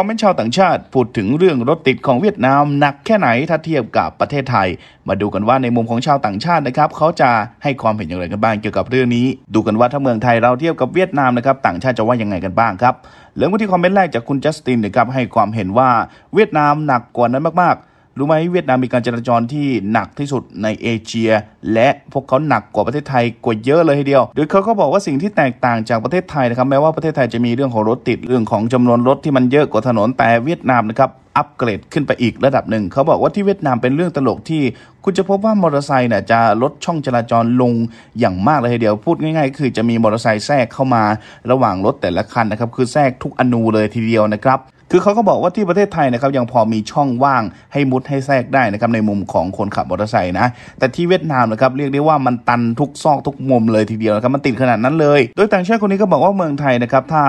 คอมเมนต์ชาวต่างชาติ พูดถึงเรื่องรถติดของเวียดนามหนักแค่ไหนถ้าเทียบกับประเทศไทย มาดูกันว่าในมุมของชาวต่างชาตินะครับ เขาจะให้ความเห็นอย่างไรกันบ้างเกี่ยวกับเรื่องนี้ ดูกันว่าถ้าเมืองไทยเราเทียบกับเวียดนามนะครับต่างชาติจะว่ายังไงกันบ้างครับเริ่มที่คอมเมนต์แรกจากคุณจัสตินนะครับให้ความเห็นว่าเวียดนามหนักกว่านั้นมากๆรู้ไหมเวียดนามมีการจราจรที่หนักที่สุดในเอเชีย และพวกเขาหนักกว่าประเทศไทยกว่าเยอะเลยทีเดียวโดยเขาก็บอกว่าสิ่งที่แตกต่างจากประเทศไทยนะครับแม้ว่าประเทศไทยจะมีเรื่องของรถติดเรื่องของจำนวนรถที่มันเยอะกว่าถนนแต่เวียดนามนะครับอัปเกรดขึ้นไปอีกระดับหนึ่งเขาบอกว่าที่เวียดนามเป็นเรื่องตลกที่ คุณจะพบว่ามอเตอร์ไซค์เนี่ยจะลดช่องจราจรลงอย่างมากเลยทีเดียวพูดง่ายๆคือจะมีมอเตอร์ไซค์แทรกเข้ามาระหว่างรถแต่ละคันนะครับคือแทรกทุกอนูเลยทีเดียวนะครับคือเขาก็บอกว่าที่ประเทศไทยนะครับยังพอมีช่องว่างให้มุดให้แทรกได้นะครับในมุมของคนขับมอเตอร์ไซค์นะแต่ที่เวียดนามนะครับเรียกได้ว่ามันตันทุกซอกทุกมุมเลยทีเดียวนะครับ มันติดขนาดนั้นเลย โดยต่างชาติคนนี้ก็บอกว่าเมืองไทยนะครับถ้า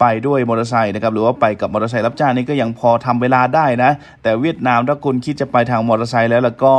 ไปด้วยมอเตอร์ไซค์นะครับหรือว่าไปกับมอเตอร์ไซค์รับจ้างนี่ก็ยังพอทำเวลาได้นะ แต่เวียดนามถ้าคุณคิดจะไปทางมอเตอร์ไซค์แล้วแล้วก็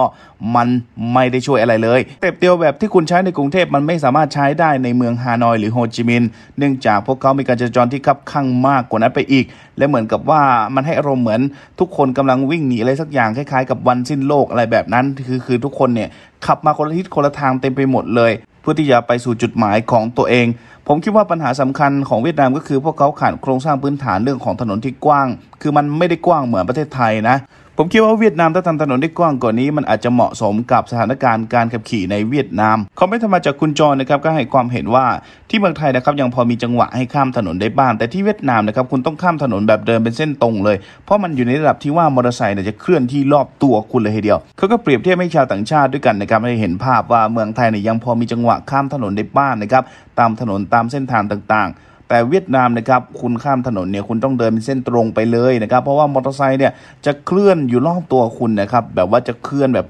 มันไม่ได้ช่วยอะไรเลยเต็บเตียวแบบที่คุณใช้ในกรุงเทพมันไม่สามารถใช้ได้ในเมืองฮานอย หรือโฮจิมินห์เนื่องจากพวกเขามีการจราจรที่คับข้างมากกว่านั้นไปอีก และเหมือนกับว่ามันให้อารมณ์เหมือนทุกคนกำลังวิ่งหนีอะไรสักอย่างคล้าย ๆกับวันสิ้นโลกอะไรแบบนั้นคือคือทุกคนเนี่ยขับมาคนละทิศคนละทางเต็มไปหมดเลยพื่อที่จะไปสู่จุดหมายของตัวเอง ผมคิดว่าปัญหาสำคัญของเวียดนามก็คือ พวกเขาขาดโครงสร้างพื้นฐานเรื่องของถนนที่กว้าง คือมันไม่ได้กว้างเหมือนประเทศไทยนะผมคิดว่าเวียดนามถ้าทำถนนได้กว้างกว่านี้มันอาจจะเหมาะสมกับสถานการณ์การขับขี่ในเวียดนามคอมเมนต์มาจากคุณจรนะครับก็ให้ความเห็นว่าที่เมืองไทยนะครับยังพอมีจังหวะให้ข้ามถนนได้บ้างแต่ที่เวียดนามนะครับคุณต้องข้ามถนนแบบเดินเป็นเส้นตรงเลย เพราะมันอยู่ในระดับที่ว่ามอเตอร์ไซค์เนี่ยจะเคลื่อนที่รอบตัวคุณเลยทีเดียวเขาก็เปรียบเทียบให้ชาวต่างชาติด้วยกันนะครับให้เห็นภาพว่าเมืองไทยเนี่ยยังพอมีจังหวะข้ามถนนได้บ้างนะครับตามถนนตามเส้นทางต่าง ๆแต่ เวียดนามนะครับคุณข้ามถนนเนี่ยคุณต้องเดินเป็นเส้นตรงไปเลยนะครับเพราะว่ามอเตอร์ไซค์เนี่ยจะเคลื่อนอยู่รอบตัวคุณนะครับแบบว่าจะเคลื่อนแบบ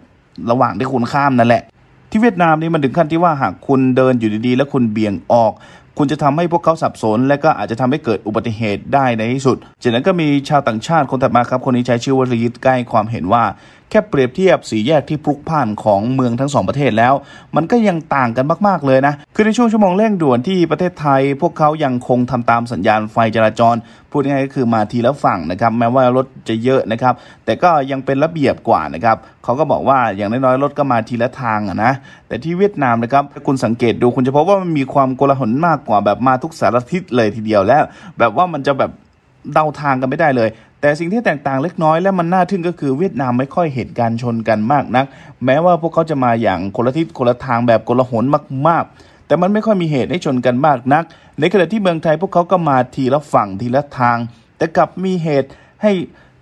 ระหว่างที่คุณข้ามนั่นแหละ ที่เวียดนามนี่มันถึงขั้นที่ว่าหากคุณเดินอยู่ดีๆแล้วคุณเบี่ยงออก คุณจะทำให้พวกเขาสับสน และก็อาจจะทำให้เกิดอุบัติเหตุได้ในที่สุดจากนั้นก็มีชาวต่างชาติคนถัดมาครับ คนนี้ใช้ชื่อว่าลีดใกล้ความเห็นว่าแค่เปรียบเทียบสีแยกที่พลุกพ่านของเมืองทั้งสองประเทศแล้ว มันก็ยังต่างกันมากๆเลยนะคือในช่วงชั่วโมงเร่งด่วนที่ประเทศไทย พวกเขายังคงทำตามสัญญาณไฟจราจร พูดง่ายก็คือมาทีละฝั่งนะครับ แม้ว่ารถจะเยอะนะครับ แต่ก็ยังเป็นระเบียบกว่านะครับเขาก็บอกว่าอย่างน้อยๆรถก็มาทีละทางนะแต่ที่เวียดนามนะครับคุณสังเกตดูคุณจะพบว่ามันมีความโกลาหลมากกว่าแบบมาทุกสารทิศเลยทีเดียวแล้ว แบบว่ามันจะแบบเดาทางกันไม่ได้เลย แต่สิ่งที่แตกต่างเล็กน้อยและมันน่าทึ่งก็คือเวียดนามไม่ค่อยเห็นการชนกันมากนัก แม้ว่าพวกเขาจะมาอย่างคนละทิศคนละทางแบบกลหนมากๆ แต่มันไม่ค่อยมีเหตุให้ชนกันมากนัก ในขณะที่เมืองไทยพวกเขาก็มาทีละฝั่งทีละทาง แต่กลับมีเหตุให้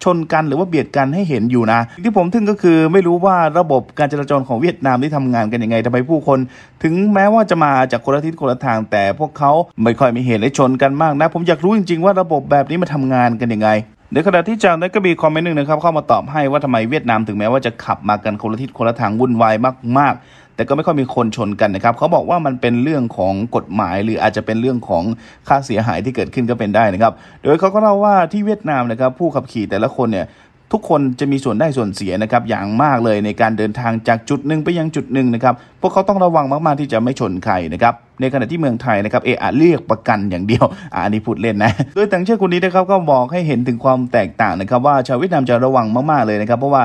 ชนกันหรือว่าเบียดกันให้เห็นอยู่นะ ที่ผมทึ่งก็คือไม่รู้ว่าระบบการจราจรของเวียดนามที่ทำงานกันยังไงทำไมผู้คน ถึงแม้ว่าจะมาจากคนละทิศคนละทาง แต่พวกเขาไม่ค่อยมีเหตุให้ชนกันมากนะ ผมอยากรู้จริงๆว่าระบบแบบนี้มาทำงานกันยังไงในขณะที่จากนั้นก็มีคอมเมนต์หนึ่งนะครับเข้ามาตอบให้ว่าทำไมเวียดนาม ถึงแม้ว่าจะขับมากันคนละทิศคนละทางวุ่นวายมากแต่ก็ไม่ค่อยมีคนชนกันนะครับเขาบอกว่ามันเป็นเรื่องของกฎหมายหรืออาจจะเป็นเรื่องของค่าเสียหายที่เกิดขึ้นก็เป็นได้นะครับ โดยเขาก็เล่าว่าที่เวียดนามนะครับผู้ขับขี่แต่ละคนเนี่ย ทุกคนจะมีส่วนได้ส่วนเสียนะครับอย่างมากเลยในการเดินทางจากจุดหนึ่งไปยังจุดหนึ่งนะครับ พวกเขาต้องระวังมาก ๆที่จะไม่ชนใครนะครับในขณะที่เมืองไทยนะครับเออาเรียกประกันอย่างเดียวอันนี้พูดเล่นนะโดยตังเชื่อคนนี้นะครับก็บอกให้เห็นถึงความแตกต่างนะครับ ว่าชาวเวียดนามจะระวังมากๆเลยนะครับ เพราะว่า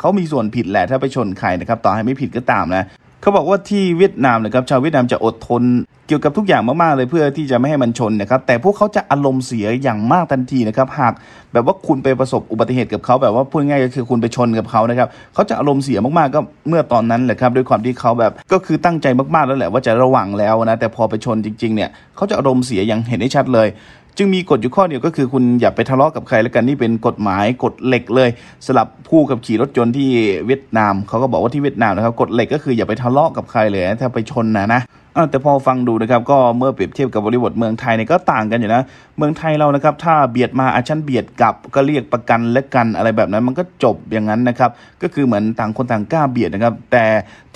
เขามีส่วนผิดแหละถ้าไปชนใครนะครับต่อให้ไม่ผิดก็ตามนะเขาบอกว่าที่เวียดนามนะครับชาวเวียดนามจะอดทน เกี่ยวกับทุกอย่างมากๆเลยเพื่อที่จะไม่ให้มันชนนะครับแต่พวกเขาจะอารมณ์เสียอย่างมากทันทีนะครับหากแบบว่าคุณไปประสบอุบัติเหตุกับเขา แบบว่าพูดง่ายก็คือคุณไปชนกับเขานะครับเขาจะอารมณ์เสียมากๆก็เมื่อตอนนั้นแหละครับด้วยความที่เขาแบบก็คือตั้งใจมากๆแล้วแหละว่าจะระวังแล้วนะแต่พอไปชนจริงๆเนี่ยเขาจะอารมณ์เสียอย่างเห็นได้ชัดเลยจึงมีกฎอยู่ข้อเดียวก็คือคุณอย่าไปทะเลาะกับใครแล้วกันนี่เป็นกฎหมายกฎเหล็กเลยสลับผู้กับขี่รถยนต์ที่เวียดนามเขาก็บอกว่าที่เวียดนามนะครับกฎเหล็กก็คืออย่าไปทะเลาะกับใครเลยถ้าไปชนนะนะแต่พอฟังดูนะครับ ก็เมื่อเปรียบเทียบกับบริบทเมืองไทยเนี่ยก็ต่างกันอยู่นะเมืองไทยเรานะครับ ถ้าเบียดมาอาชันเบียดกลับก็เรียกประกันและกันอะไรแบบนั้น มันก็จบอย่างนั้นนะครับ ก็คือเหมือนต่างคนต่างกล้าเบียดนะครับแต่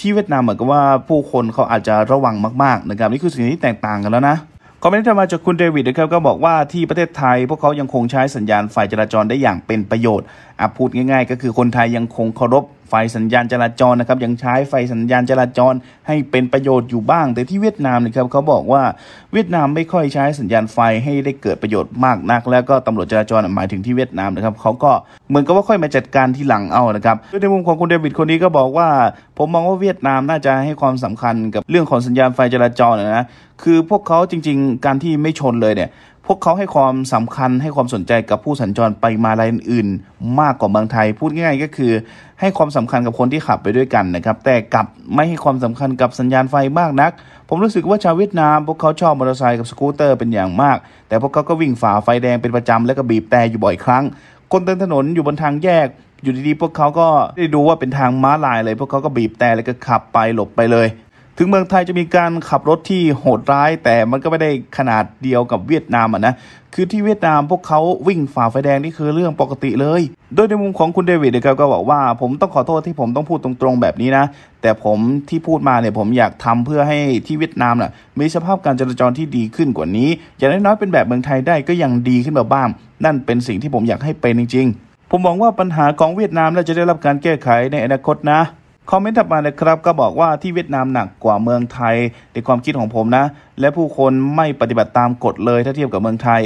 ที่เวียดนามเหมือนกับว่าผู้คนเขาอาจจะระวังมากๆนะครับ นี่คือสิ่งที่แตกต่างกันแล้วนะคอมเมนต์ทมาจากคุณเดวิดนะครับก็บอกว่าที่ประเทศไทยพวกเขายังคงใช้สัญญาณไฟจราจรได้อย่างเป็นประโยชน์อพูดง่ายๆก็คือคนไทยยังคงเคารพไฟสัญญาณจราจรนะครับยังใช้ไฟสัญญาณจราจรให้เป็นประโยชน์อยู่บ้างแต่ที่เวียดนามนะครับเขาบอกว่าเวียดนามไม่ค่อยใช้สัญญาณไฟให้ได้เกิดประโยชน์มากนัก แล้วก็ตำรวจจราจรหมายถึงที่เวียดนามนะครับเขาก็เหมือนกับว่าค่อยมาจัดการที่หลังเอานะครับดยในมุมของคุณเดวิดคนนี้ก็บอกว่าผมมองว่าเวียดนามน่าจะให้ความสำคัญกับเรื่องของสัญญาณไฟจราจรนะคือพวกเขาจริง ๆ การที่ไม่ชนเลยเนี่ยวกเขาให้ความสำคัญให้ความสนใจกับผู้สัญจรไปมารายอื่นมากกว่าเมืองไทย พูดง่ายๆ ก็คือให้ความสำคัญกับคนที่ขับไปด้วยกันนะครับแต่กลับไม่ให้ความสำคัญกับสัญญาณไฟมากนัก ผมรู้สึกว่าชาวเวียดนาม พวกเขาชอบมอเตอร์ไซค์กับสกูตเตอร์เป็นอย่างมาก แต่พวกเขาก็วิ่งฝ่าไฟแดงเป็นประจำและก็บีบแต่อยู่บ่อยครั้ง คนเดินถนนอยู่บนทางแยกอยู่ดีๆพวกเขาก็ได้ดูว่าเป็นทางม้าลายเลยพวกเขาก็บีบแต่แล้วก็ขับไปหลบไปเลยถึงเมืองไทยจะมีการขับรถที่โหดร้าย แต่มันก็ไม่ได้ขนาดเดียวกับเวียดนามอ่ะนะคือที่เวียดนามพวกเขาวิ่งฝ่าไฟแดงนี่คือเรื่องปกติเลย โดยในมุมของคุณเดวิดเะคก็บอกว่าผมต้องขอโทษที่ผมต้องพูดตรงๆแบบนี้นะ แต่ผมที่พูดมาเนี่ยผมอยากทำเพื่อให้ที่เวียดนามน่ะมีสภาพการจราจรที่ดีขึ้นกว่านี้ อย่างน้อยๆเป็นแบบเมืองไทยได้ก็ยังดีขึ้นมาบ้าง นั่นเป็นสิ่งที่ผมอยากให้เป็นจริง ๆ ผมหวังว่าปัญหาของเวียดนามน่าจะได้รับการแก้ไขในอนาคตนะคอมเมนต์ถัดมานะครับก็บอกว่าที่เวียดนามหนักกว่าเมืองไทยในความคิดของผมนะ และผู้คนไม่ปฏิบัติตามกฎเลยถ้าเทียบกับเมืองไทย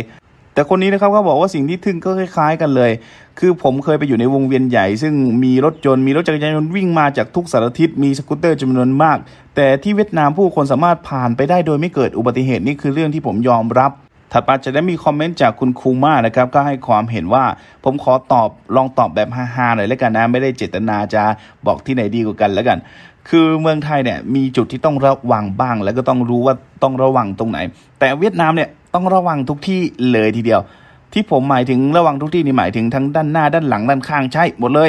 แต่คนนี้นะครับก็บอกว่าสิ่งที่ทึ่งก็คล้ายๆกันเลย คือผมเคยไปอยู่ในวงเวียนใหญ่ ซึ่งมีรถจนมีรถจักรยานยนต์วิ่งมาจากทุกสารทิศมีสกูตเตอร์จำนวนมาก แต่ที่เวียดนามผู้คนสามารถผ่านไปได้โดยไม่เกิดอุบัติเหตุนี่คือเรื่องที่ผมยอมรับถัดมาจะได้มีคอมเมนต์จากคุณคูมานะครับก็ให้ความเห็นว่าผมขอตอบลองตอบแบบฮาๆหน่อยแล้วกันนะไม่ได้เจตนาจะบอกที่ไหนดีกว่ากันแล้วกัน คือเมืองไทยเนี่ยมีจุดที่ต้องระวังบ้าง แล้วก็ต้องรู้ว่าต้องระวังตรงไหน แต่เวียดนามเนี่ยต้องระวังทุกที่เลยทีเดียวที่ผมหมายถึงระวังทุกที่นี่หมายถึงทั้งด้านหน้าด้านหลังด้านข้างใช่ หมดเลย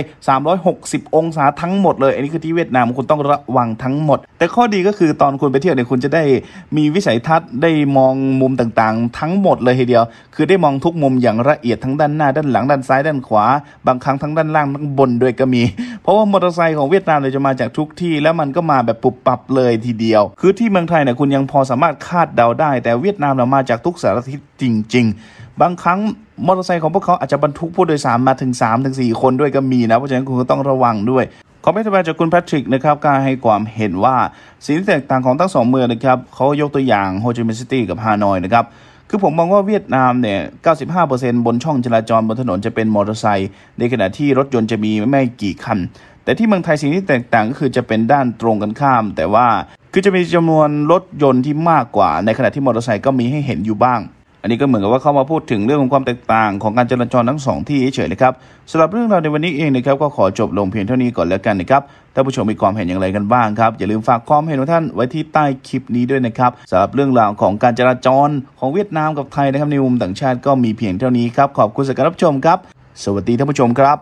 360 องศาทั้งหมดเลยอันนี้คือที่เวียดนามคุณต้องระวังทั้งหมด แต่ข้อดีก็คือตอนคุณไปเที่ยวเนี่ยคุณจะได้ มีวิสัยทัศน์ได้มองมุมต่างๆ ทั้งหมดเลยทีเดียว คือได้มองทุกมุมอย่างละเอียดทั้งด้านหน้าด้านหลังด้านซ้ายด้านขวา บางครั้งทั้งด้านล่างทั้งบนด้วยก็มีเพราะว่ามอเตอร์ไซค์ของเวียดนามเนี่ยจะมาจากทุกที่แล้วมันก็มาแบบปุบปับเลยทีเดียว คือที่เมืองไทยเนี่ยคุณยังพอสามารถคาดเดาได้แต่เวียดนามเนี่ยมาจากทุกสารทิศจริงๆ บางครั้งมอเตอร์ไซค์ของพวกเขาอาจจะบรรทุกผู้โดยสารมาถึง3-4คนด้วยก็มีนะ เพราะฉะนั้นคุณก็ต้องระวังด้วยคอมมนท์าาจากคุณแพทริกนะครับการให้ความเห็นว่าสิ่งที่แตกต่างของทั้งสองเมืองนะครับเขายกตัวอย่างโฮจิมินห์ซิตี้กับฮานอยนะครับคือผมมองว่าเวียดนามเนี่ย 95%บนช่องจราจรบนถนนจะเป็นมอเตอร์ไซค์ ในขณะที่รถยนต์จะมีไม่กี่คัน แต่ที่เมืองไทยสิ่งที่แตกต่างก็คือจะเป็นด้านตรงกันข้าม แต่ว่าคือจะมีจำนวนรถยนต์ที่มากกว่าในขณะที่มอเตอร์ไซค์ก็มีให้เห็นอยู่บ้างอันนี้ก็เหมือนกับว่าเข้ามาพูดถึงเรื่องของความแตกต่างของการจราจรทั้งสอง ที่เฉยๆนะครับสำหรับเรื่องราวในวันนี้เองนะครับก็ขอจบลงเพียงเท่านี้ก่อนแล้วกันนะครับท่านผู้ชมมีความเห็นอย่างไรกันบ้างครับอย่าลืมฝากความเห็นของท่านไว้ที่ใต้คลิปนี้ด้วยนะครับสำหรับเรื่องราวของการจราจรของเวียดนามกับไทยนะครับในมุมต่างชาติก็มีเพียงเท่านี้ครับขอบคุณสำหรับรับชมครับ สวัสดีท่านผู้ชมครับ